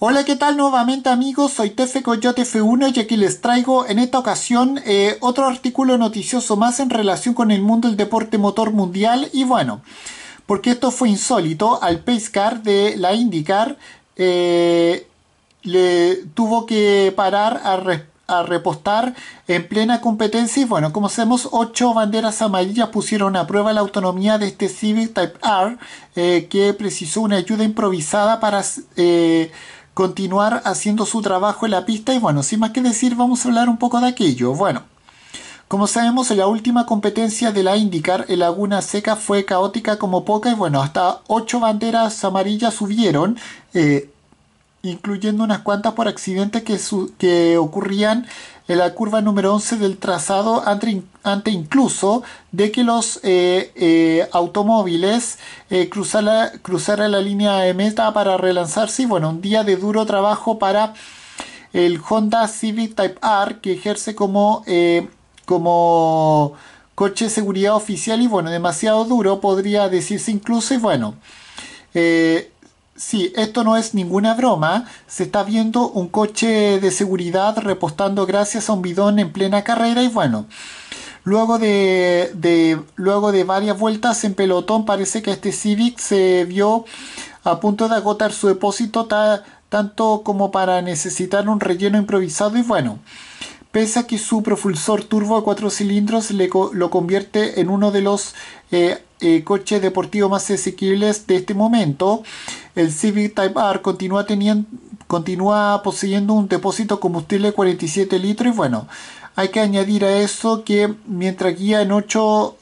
Hola, ¿qué tal nuevamente amigos? Soy Tefe Coyote F1 y aquí les traigo en esta ocasión eh, otro artículo noticioso más en relación con el mundo del deporte motor mundial y bueno, porque esto fue insólito, al Pace Car de la IndyCar eh, le tuvo que parar a, repostar en plena competencia y bueno, como sabemos, ocho banderas amarillas pusieron a prueba la autonomía de este Civic Type R eh, que precisó una ayuda improvisada para continuar haciendo su trabajo en la pista y bueno, sin más que decir vamos a hablar un poco de aquello. Bueno, como sabemos la última competencia de la IndyCar en Laguna Seca fue caótica como poca y bueno, hasta ocho banderas amarillas subieron. Eh, incluyendo unas cuantas por accidentes que, que ocurrían en la curva número 11 del trazado ante, incluso de que los eh, eh, automóviles eh, cruzaran la línea de meta para relanzarse y bueno, un día de duro trabajo para el Honda Civic Type R que ejerce como, como coche de seguridad oficial y bueno, demasiado duro podría decirse incluso y bueno. Sí, esto no es ninguna broma. Se está viendo un coche de seguridad repostando gracias a un bidón en plena carrera y bueno. Luego de, luego de varias vueltas en pelotón parece que este Civic se vio a punto de agotar su depósito tanto como para necesitar un relleno improvisado y bueno pese a que su propulsor turbo a cuatro cilindros lo convierte en uno de los eh, eh, coches deportivos más asequibles de este momento. El Civic Type R continúa, teniendo, continúa poseyendo un depósito combustible de 47 litros y bueno, hay que añadir a eso que mientras guía en 8,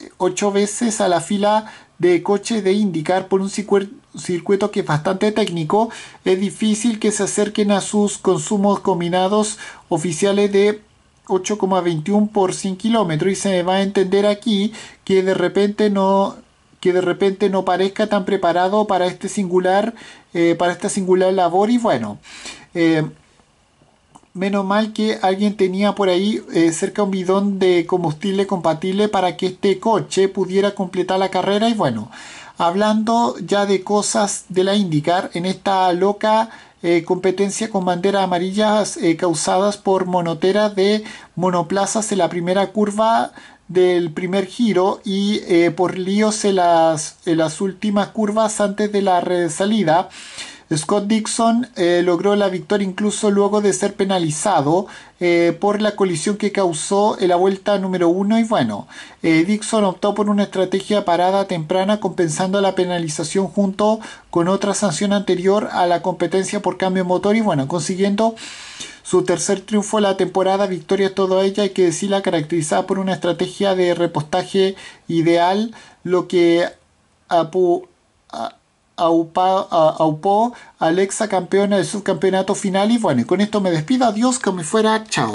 veces a la fila de coches de indicar por un circuito que es bastante técnico, es difícil que se acerquen a sus consumos combinados oficiales de 8,21 por 100 kilómetros y se va a entender aquí que de repente no que de repente no parezca tan preparado para este singular eh, para esta singular labor y bueno eh, menos mal que alguien tenía por ahí eh, cerca un bidón de combustible compatible para que este coche pudiera completar la carrera y bueno hablando ya de cosas de la indicar en esta loca eh, competencia con bandera amarillas eh, causadas por monotera de monoplazas en la primera curva del primer giro y eh, por líos en las, las últimas curvas antes de la resalida. Scott Dixon eh, logró la victoria incluso luego de ser penalizado eh, por la colisión que causó en la vuelta número uno y bueno, eh, Dixon optó por una estrategia parada temprana compensando la penalización junto con otra sanción anterior a la competencia por cambio de motor y bueno, consiguiendo su tercer triunfo de la temporada, victoria todo ella, hay que decirla, caracterizada por una estrategia de repostaje ideal, lo que apu aupó, Alexa campeona del subcampeonato final. Y bueno, con esto me despido. Adiós, me fuera. Chao.